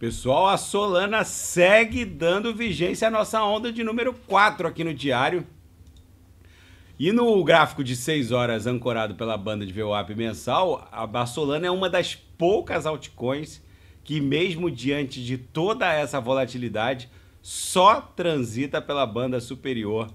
Pessoal, a Solana segue dando vigência à nossa onda de número 4 aqui no diário. E no gráfico de 6 horas ancorado pela banda de VWAP mensal, a Solana é uma das poucas altcoins que mesmo diante de toda essa volatilidade, só transita pela banda superior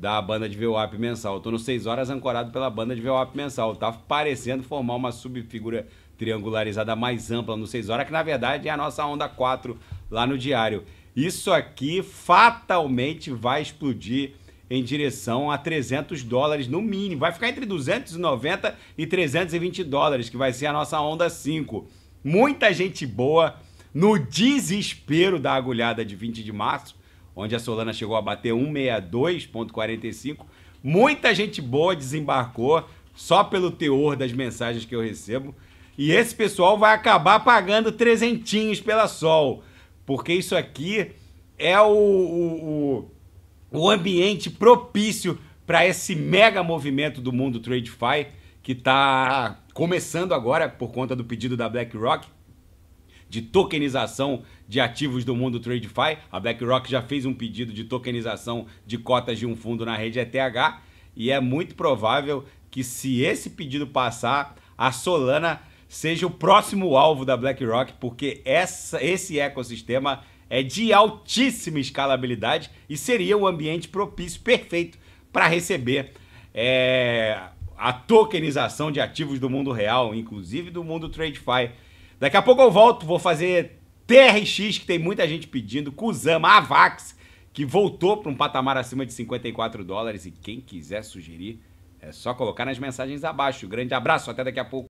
da banda de VWAP mensal. Estou no 6 horas ancorado pela banda de VWAP mensal. Está parecendo formar uma subfigura triangularizada mais ampla no 6 horas, que na verdade é a nossa onda 4 lá no diário. Isso aqui fatalmente vai explodir em direção a 300 dólares no mínimo. Vai ficar entre 290 e 320 dólares, que vai ser a nossa onda 5. Muita gente boa no desespero da agulhada de 20 de março onde a Solana chegou a bater 162,45. Muita gente boa desembarcou só pelo teor das mensagens que eu recebo. E esse pessoal vai acabar pagando trezentinhos pela Sol, porque isso aqui é o, o, o ambiente propício para esse mega movimento do mundo TradeFi que está começando agora por conta do pedido da BlackRock de tokenização de ativos do mundo TradeFi. A BlackRock já fez um pedido de tokenização de cotas de um fundo na rede ETH e é muito provável que se esse pedido passar, a Solana seja o próximo alvo da BlackRock, porque essa, esse ecossistema é de altíssima escalabilidade e seria um ambiente propício, perfeito, para receber é, a tokenização de ativos do mundo real, inclusive do mundo TradeFi. Daqui a pouco eu volto, vou fazer TRX, que tem muita gente pedindo, Kuzama, Avax, que voltou para um patamar acima de 54 dólares. E quem quiser sugerir, é só colocar nas mensagens abaixo. Grande abraço, até daqui a pouco.